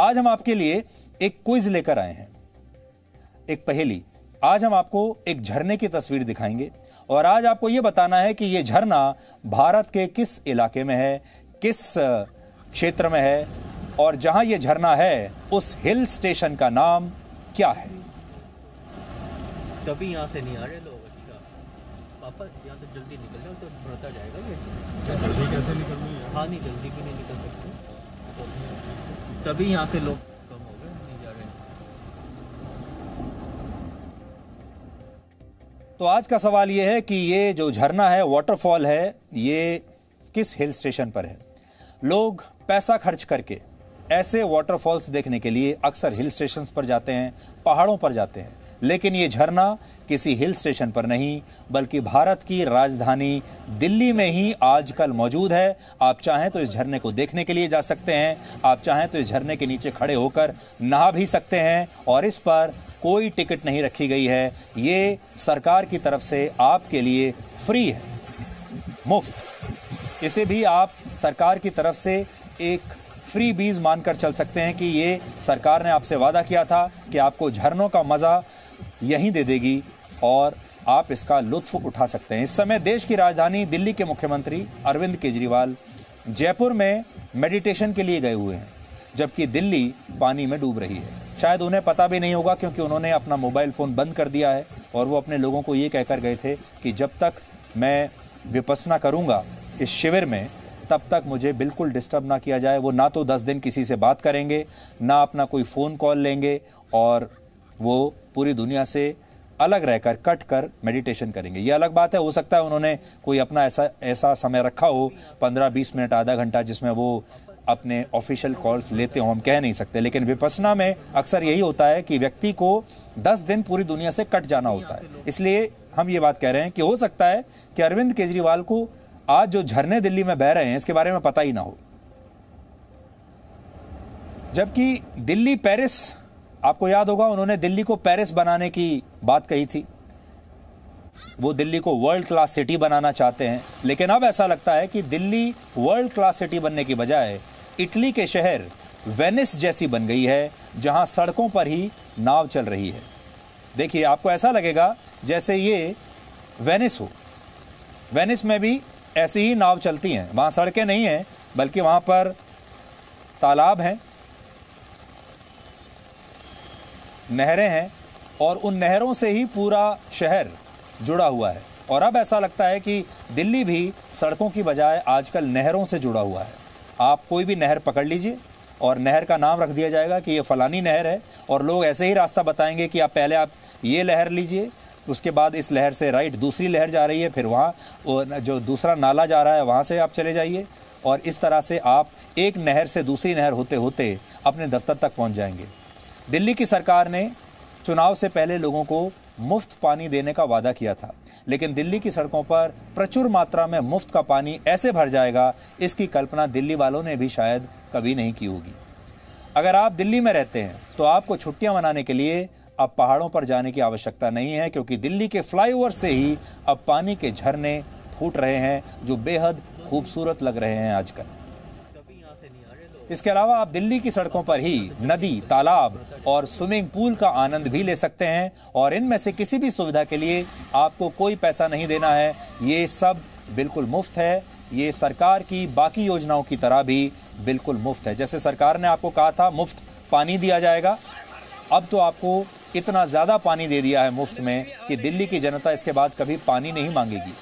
आज हम आपके लिए एक क्विज लेकर आए हैं एक पहेली आज हम आपको एक झरने की तस्वीर दिखाएंगे और आज आपको यह बताना है कि यह झरना भारत के किस इलाके में है किस क्षेत्र में है और जहां यह झरना है उस हिल स्टेशन का नाम क्या है कभी यहां से नहीं आ रहे लोग अच्छा पापा यहां से जल्दी निकल जाओ तो जाएगा ये जल्दी कैसे निकलना हाँ नहीं जल्दी भी नहीं निकल सकते तभी यहाँ पे लोग कम हो गए नहीं जा रहे तो आज का सवाल ये है कि ये जो झरना है वाटरफॉल है ये किस हिल स्टेशन पर है लोग पैसा खर्च करके ऐसे वाटरफॉल्स देखने के लिए अक्सर हिल स्टेशंस पर जाते हैं पहाड़ों पर जाते हैं लेकिन ये झरना किसी हिल स्टेशन पर नहीं बल्कि भारत की राजधानी दिल्ली में ही आजकल मौजूद है आप चाहें तो इस झरने को देखने के लिए जा सकते हैं आप चाहें तो इस झरने के नीचे खड़े होकर नहा भी सकते हैं और इस पर कोई टिकट नहीं रखी गई है ये सरकार की तरफ से आपके लिए फ्री है मुफ्त इसे भी आप सरकार की तरफ से एक फ्री बीज मानकर चल सकते हैं कि ये सरकार ने आपसे वादा किया था कि आपको झरनों का मज़ा यहीं दे देगी और आप इसका लुत्फ उठा सकते हैं इस समय देश की राजधानी दिल्ली के मुख्यमंत्री अरविंद केजरीवाल जयपुर में मेडिटेशन के लिए गए हुए हैं जबकि दिल्ली पानी में डूब रही है शायद उन्हें पता भी नहीं होगा क्योंकि उन्होंने अपना मोबाइल फ़ोन बंद कर दिया है और वो अपने लोगों को ये कहकर गए थे कि जब तक मैं विपसना करूँगा इस शिविर में तब तक मुझे बिल्कुल डिस्टर्ब ना किया जाए वो ना तो दस दिन किसी से बात करेंगे ना अपना कोई फ़ोन कॉल लेंगे और वो पूरी दुनिया से अलग रहकर कट कर मेडिटेशन करेंगे ये अलग बात है हो सकता है उन्होंने कोई अपना ऐसा ऐसा समय रखा हो पंद्रह बीस मिनट आधा घंटा जिसमें वो अपने ऑफिशियल कॉल्स लेते हो हम कह नहीं सकते लेकिन विपसना में अक्सर यही होता है कि व्यक्ति को दस दिन पूरी दुनिया से कट जाना होता है इसलिए हम ये बात कह रहे हैं कि हो सकता है कि अरविंद केजरीवाल को आज जो झरने दिल्ली में बह रहे हैं इसके बारे में पता ही ना हो जबकि दिल्ली पेरिस आपको याद होगा उन्होंने दिल्ली को पेरिस बनाने की बात कही थी वो दिल्ली को वर्ल्ड क्लास सिटी बनाना चाहते हैं लेकिन अब ऐसा लगता है कि दिल्ली वर्ल्ड क्लास सिटी बनने की बजाय इटली के शहर वेनिस जैसी बन गई है जहां सड़कों पर ही नाव चल रही है देखिए आपको ऐसा लगेगा जैसे ये वेनिस हो वेनिस में भी ऐसी ही नाव चलती हैं वहाँ सड़कें नहीं हैं बल्कि वहाँ पर तालाब हैं नहरें हैं और उन नहरों से ही पूरा शहर जुड़ा हुआ है और अब ऐसा लगता है कि दिल्ली भी सड़कों की बजाय आजकल नहरों से जुड़ा हुआ है आप कोई भी नहर पकड़ लीजिए और नहर का नाम रख दिया जाएगा कि ये फ़लानी नहर है और लोग ऐसे ही रास्ता बताएंगे कि आप पहले आप ये लहर लीजिए उसके बाद इस लहर से राइट दूसरी लहर जा रही है फिर वहाँ जो दूसरा नाला जा रहा है वहाँ से आप चले जाइए और इस तरह से आप एक नहर से दूसरी नहर होते होते अपने दफ्तर तक पहुँच जाएंगे दिल्ली की सरकार ने चुनाव से पहले लोगों को मुफ्त पानी देने का वादा किया था लेकिन दिल्ली की सड़कों पर प्रचुर मात्रा में मुफ्त का पानी ऐसे भर जाएगा इसकी कल्पना दिल्ली वालों ने भी शायद कभी नहीं की होगी अगर आप दिल्ली में रहते हैं तो आपको छुट्टियां मनाने के लिए अब पहाड़ों पर जाने की आवश्यकता नहीं है क्योंकि दिल्ली के फ्लाईओवर से ही अब पानी के झरने फूट रहे हैं जो बेहद खूबसूरत लग रहे हैं आजकल इसके अलावा आप दिल्ली की सड़कों पर ही नदी तालाब और स्विमिंग पूल का आनंद भी ले सकते हैं और इनमें से किसी भी सुविधा के लिए आपको कोई पैसा नहीं देना है ये सब बिल्कुल मुफ्त है ये सरकार की बाकी योजनाओं की तरह भी बिल्कुल मुफ्त है जैसे सरकार ने आपको कहा था मुफ्त पानी दिया जाएगा अब तो आपको इतना ज़्यादा पानी दे दिया है मुफ्त में कि दिल्ली की जनता इसके बाद कभी पानी नहीं मांगेगी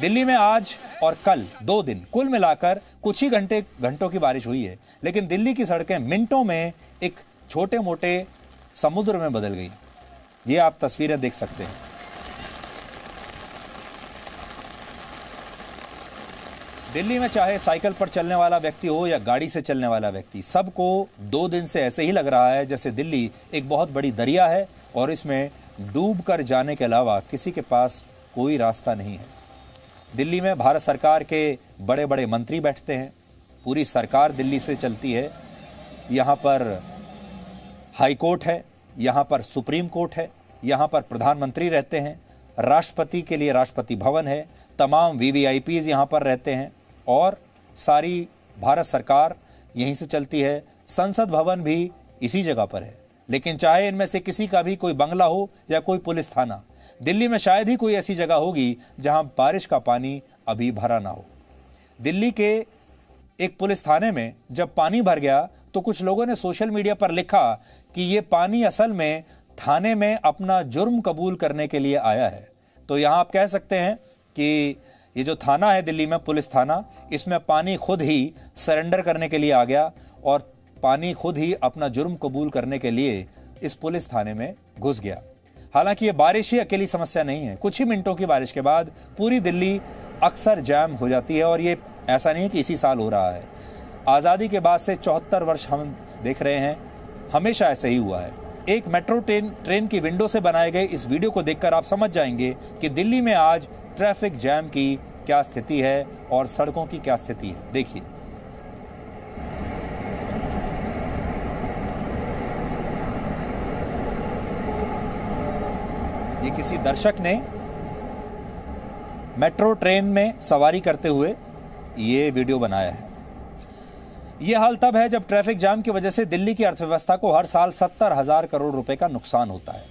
दिल्ली में आज और कल दो दिन कुल मिलाकर कुछ ही घंटे घंटों की बारिश हुई है लेकिन दिल्ली की सड़कें मिनटों में एक छोटे मोटे समुद्र में बदल गई ये आप तस्वीरें देख सकते हैं दिल्ली में चाहे साइकिल पर चलने वाला व्यक्ति हो या गाड़ी से चलने वाला व्यक्ति सबको दो दिन से ऐसे ही लग रहा है जैसे दिल्ली एक बहुत बड़ी दरिया है और इसमें डूब कर जाने के अलावा किसी के पास कोई रास्ता नहीं है दिल्ली में भारत सरकार के बड़े बड़े मंत्री बैठते हैं पूरी सरकार दिल्ली से चलती है यहाँ पर हाई कोर्ट है यहाँ पर सुप्रीम कोर्ट है यहाँ पर प्रधानमंत्री रहते हैं राष्ट्रपति के लिए राष्ट्रपति भवन है तमाम वी वी आई पीज़ यहाँ पर रहते हैं और सारी भारत सरकार यहीं से चलती है संसद भवन भी इसी जगह पर है लेकिन चाहे इनमें से किसी का भी कोई बंगला हो या कोई पुलिस थाना दिल्ली में शायद ही कोई ऐसी जगह होगी जहां बारिश का पानी अभी भरा ना हो दिल्ली के एक पुलिस थाने में जब पानी भर गया तो कुछ लोगों ने सोशल मीडिया पर लिखा कि ये पानी असल में थाने में अपना जुर्म कबूल करने के लिए आया है तो यहाँ आप कह सकते हैं कि ये जो थाना है दिल्ली में पुलिस थाना इसमें पानी खुद ही सरेंडर करने के लिए आ गया और पानी खुद ही अपना जुर्म कबूल करने के लिए इस पुलिस थाने में घुस गया हालांकि ये बारिश ही अकेली समस्या नहीं है कुछ ही मिनटों की बारिश के बाद पूरी दिल्ली अक्सर जैम हो जाती है और ये ऐसा नहीं कि इसी साल हो रहा है आज़ादी के बाद से चौहत्तर वर्ष हम देख रहे हैं हमेशा ऐसे ही हुआ है एक मेट्रो ट्रेन ट्रेन की विंडो से बनाए गए इस वीडियो को देखकर आप समझ जाएंगे कि दिल्ली में आज ट्रैफिक जैम की क्या स्थिति है और सड़कों की क्या स्थिति है देखिए ये किसी दर्शक ने मेट्रो ट्रेन में सवारी करते हुए ये वीडियो बनाया है ये हाल तब है जब ट्रैफिक जाम की वजह से दिल्ली की अर्थव्यवस्था को हर साल सत्तर हज़ार करोड़ रुपए का नुकसान होता है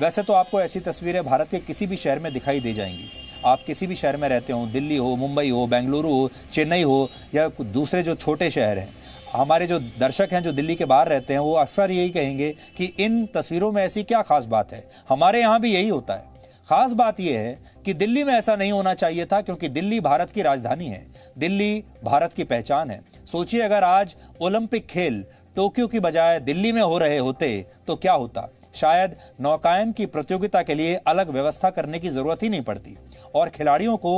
वैसे तो आपको ऐसी तस्वीरें भारत के किसी भी शहर में दिखाई दे जाएंगी आप किसी भी शहर में रहते हो दिल्ली हो मुंबई हो बेंगलुरु हो चेन्नई हो या दूसरे जो छोटे शहर हैं हमारे जो दर्शक हैं जो दिल्ली के बाहर रहते हैं वो अक्सर यही कहेंगे कि इन तस्वीरों में ऐसी क्या खास बात है हमारे यहाँ भी यही होता है खास बात यह है कि दिल्ली में ऐसा नहीं होना चाहिए था क्योंकि दिल्ली भारत की राजधानी है दिल्ली भारत की पहचान है सोचिए अगर आज ओलंपिक खेल टोक्यो की बजाय दिल्ली में हो रहे होते तो क्या होता शायद नौकायन की प्रतियोगिता के लिए अलग व्यवस्था करने की जरूरत ही नहीं पड़ती और खिलाड़ियों को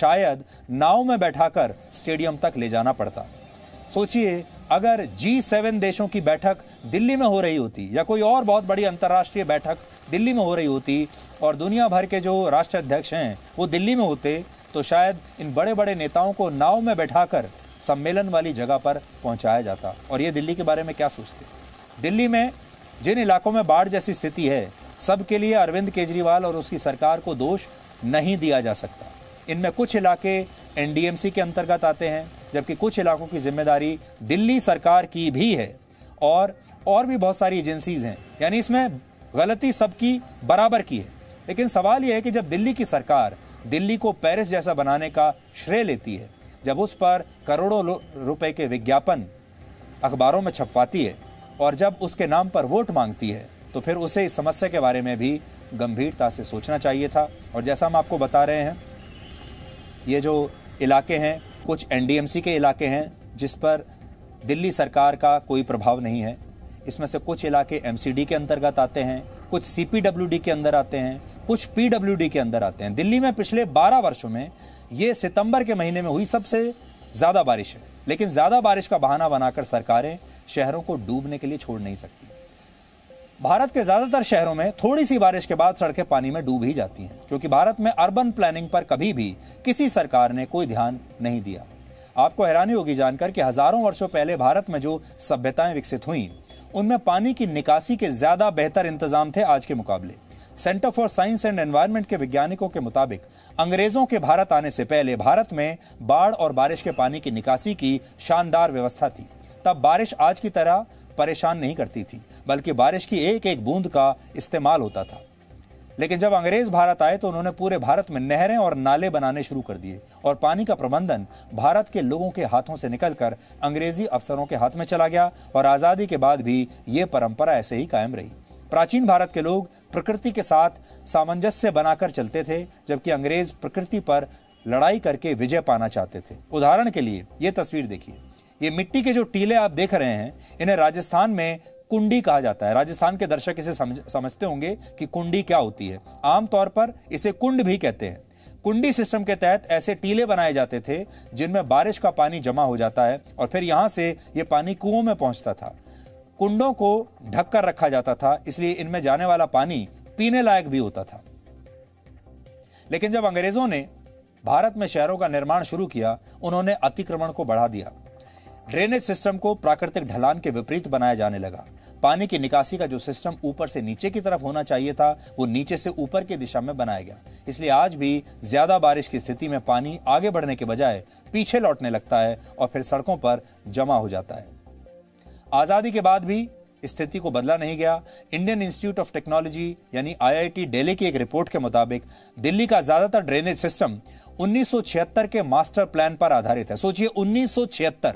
शायद नाव में बैठाकर स्टेडियम तक ले जाना पड़ता सोचिए अगर जी सेवन देशों की बैठक दिल्ली में हो रही होती या कोई और बहुत बड़ी अंतर्राष्ट्रीय बैठक दिल्ली में हो रही होती और दुनिया भर के जो राष्ट्राध्यक्ष हैं वो दिल्ली में होते तो शायद इन बड़े बड़े नेताओं को नाव में बैठाकर सम्मेलन वाली जगह पर पहुंचाया जाता और ये दिल्ली के बारे में क्या सोचते दिल्ली में जिन इलाकों में बाढ़ जैसी स्थिति है सबके लिए अरविंद केजरीवाल और उसकी सरकार को दोष नहीं दिया जा सकता इनमें कुछ इलाके एनडीएमसी के अंतर्गत आते हैं जबकि कुछ इलाकों की जिम्मेदारी दिल्ली सरकार की भी है और और भी बहुत सारी एजेंसीज हैं यानी इसमें गलती सबकी बराबर की है लेकिन सवाल यह है कि जब दिल्ली की सरकार दिल्ली को पेरिस जैसा बनाने का श्रेय लेती है जब उस पर करोड़ों रुपए के विज्ञापन अखबारों में छपवाती है और जब उसके नाम पर वोट मांगती है तो फिर उसे इस समस्या के बारे में भी गंभीरता से सोचना चाहिए था और जैसा हम आपको बता रहे हैं ये जो इलाके हैं कुछ एनडीएमसी के इलाके हैं जिस पर दिल्ली सरकार का कोई प्रभाव नहीं है इसमें से कुछ इलाके एमसीडी के अंतर्गत आते हैं कुछ सीपीडब्ल्यूडी के अंदर आते हैं कुछ पीडब्ल्यूडी के अंदर आते हैं दिल्ली में पिछले 12 वर्षों में ये सितंबर के महीने में हुई सबसे ज़्यादा बारिश है लेकिन ज़्यादा बारिश का बहाना बनाकर सरकारें शहरों को डूबने के लिए छोड़ नहीं सकती भारत के ज़्यादातर शहरों में थोड़ी सी बारिश के बाद सड़कें पानी में डूब ही जाती हैं क्योंकि भारत में अर्बन प्लानिंग पर कभी भी किसी सरकार ने कोई ध्यान नहीं दिया आपको हैरानी होगी जानकर कि हज़ारों वर्षों पहले भारत में जो सभ्यताएं विकसित हुई उनमें पानी की निकासी के ज़्यादा बेहतर इंतजाम थे आज के मुकाबले centre for science and environment के वैज्ञानिकों के मुताबिक अंग्रेजों के भारत आने से पहले भारत में बाढ़ और बारिश के पानी की निकासी की शानदार व्यवस्था थी तब बारिश आज की तरह परेशान नहीं करती थी बल्कि बारिश की एक एक बूंद का इस्तेमाल होता था लेकिन जब अंग्रेज भारत आए तो उन्होंने पूरे भारत में नहरें और नाले बनाने शुरू कर दिए और पानी का प्रबंधन भारत के लोगों के हाथों से निकलकर अंग्रेजी अफसरों के हाथ में चला गया और आज़ादी के बाद भी ये परंपरा ऐसे ही कायम रही प्राचीन भारत के लोग प्रकृति के साथ सामंजस्य बनाकर चलते थे जबकि अंग्रेज प्रकृति पर लड़ाई करके विजय पाना चाहते थे उदाहरण के लिए ये तस्वीर देखिए ये मिट्टी के जो टीले आप देख रहे हैं इन्हें राजस्थान में कुंडी कहा जाता है राजस्थान के दर्शक इसे समझ, समझते होंगे कि कुंडी क्या होती है आमतौर पर इसे कुंड भी कहते हैं कुंडी सिस्टम के तहत ऐसे टीले बनाए जाते थे जिनमें बारिश का पानी जमा हो जाता है और फिर यहाँ से ये पानी कुओं में पहुंचता था कुंडों को ढक कर रखा जाता था इसलिए इनमें जाने वाला पानी पीने लायक भी होता था लेकिन जब अंग्रेजों ने भारत में शहरों का निर्माण शुरू किया उन्होंने अतिक्रमण को बढ़ा दिया ड्रेनेज सिस्टम को प्राकृतिक ढलान के विपरीत बनाया जाने लगा पानी की निकासी का जो सिस्टम ऊपर से नीचे की तरफ होना चाहिए था वो नीचे से ऊपर की दिशा में बनाया गया इसलिए आज भी ज्यादा बारिश की स्थिति में पानी आगे बढ़ने के बजाय पीछे लौटने लगता है और फिर सड़कों पर जमा हो जाता है आजादी के बाद भी स्थिति को बदला नहीं गया इंडियन इंस्टीट्यूट ऑफ टेक्नोलॉजी यानी आईआईटी दिल्ली की एक रिपोर्ट के मुताबिक दिल्ली का ज्यादातर ड्रेनेज सिस्टम 1976 के मास्टर प्लान पर आधारित है सोचिए 1976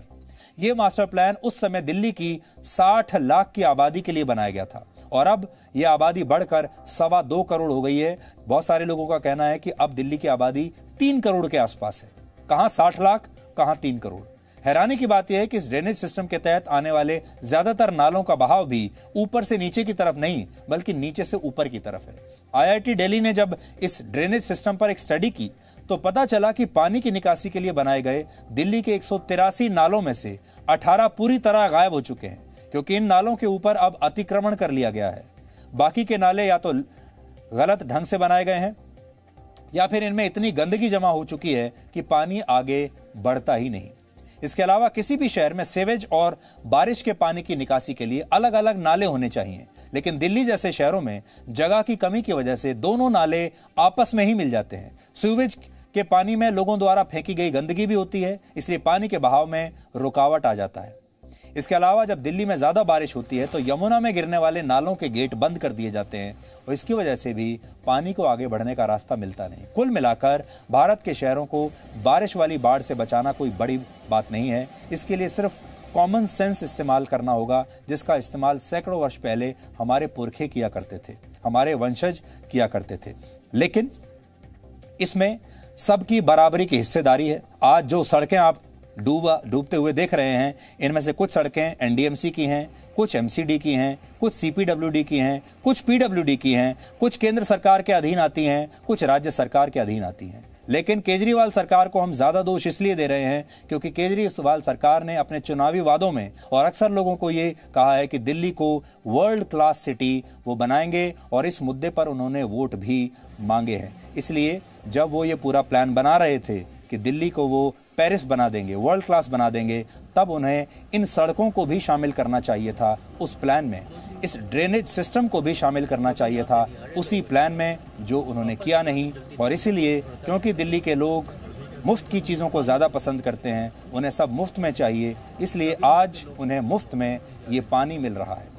ये मास्टर प्लान उस समय दिल्ली की 60 लाख की आबादी के लिए बनाया गया था और अब यह आबादी बढ़कर सवा दो करोड़ हो गई है बहुत सारे लोगों का कहना है कि अब दिल्ली की आबादी तीन करोड़ के आसपास है कहाँ साठ लाख कहाँ तीन करोड़ हैरानी की बात यह है कि इस ड्रेनेज सिस्टम के तहत आने वाले ज्यादातर नालों का बहाव भी ऊपर से नीचे की तरफ नहीं बल्कि नीचे से ऊपर की तरफ है आईआईटी दिल्ली ने जब इस ड्रेनेज सिस्टम पर एक स्टडी की तो पता चला कि पानी की निकासी के लिए बनाए गए दिल्ली के एक नालों में से 18 पूरी तरह गायब हो चुके हैं क्योंकि इन नालों के ऊपर अब अतिक्रमण कर लिया गया है बाकी के नाले या तो गलत ढंग से बनाए गए हैं या फिर इनमें इतनी गंदगी जमा हो चुकी है कि पानी आगे बढ़ता ही नहीं इसके अलावा किसी भी शहर में सेवेज और बारिश के पानी की निकासी के लिए अलग अलग नाले होने चाहिए लेकिन दिल्ली जैसे शहरों में जगह की कमी की वजह से दोनों नाले आपस में ही मिल जाते हैं सीवेज कि पानी में लोगों द्वारा फेंकी गई गंदगी भी होती है इसलिए पानी के बहाव में रुकावट आ जाता है इसके अलावा जब दिल्ली में ज़्यादा बारिश होती है तो यमुना में गिरने वाले नालों के गेट बंद कर दिए जाते हैं और इसकी वजह से भी पानी को आगे बढ़ने का रास्ता मिलता नहीं कुल मिलाकर भारत के शहरों को बारिश वाली बाढ़ से बचाना कोई बड़ी बात नहीं है इसके लिए सिर्फ कॉमन सेंस इस्तेमाल करना होगा जिसका इस्तेमाल सैकड़ों वर्ष पहले हमारे पुरखे किया करते थे हमारे वंशज किया करते थे लेकिन इसमें सबकी बराबरी की हिस्सेदारी है आज जो सड़कें आप डूबा डूबते हुए देख रहे हैं इनमें से कुछ सड़कें एनडीएमसी की हैं कुछ एमसीडी की हैं कुछ सीपीडब्ल्यूडी की हैं कुछ पीडब्ल्यूडी की हैं कुछ केंद्र सरकार के अधीन आती हैं कुछ राज्य सरकार के अधीन आती हैं लेकिन केजरीवाल सरकार को हम ज्यादा दोष इसलिए दे रहे हैं क्योंकि केजरीवाल सरकार ने अपने चुनावी वादों में और अक्सर लोगों को ये कहा है कि दिल्ली को वर्ल्ड क्लास सिटी वो बनाएंगे और इस मुद्दे पर उन्होंने वोट भी मांगे हैं इसलिए जब वो ये पूरा प्लान बना रहे थे कि दिल्ली को वो पेरिस बना देंगे वर्ल्ड क्लास बना देंगे तब उन्हें इन सड़कों को भी शामिल करना चाहिए था उस प्लान में इस ड्रेनेज सिस्टम को भी शामिल करना चाहिए था उसी प्लान में जो उन्होंने किया नहीं और इसीलिए क्योंकि दिल्ली के लोग मुफ्त की चीज़ों को ज़्यादा पसंद करते हैं उन्हें सब मुफ्त में चाहिए इसलिए आज उन्हें मुफ्त में ये पानी मिल रहा है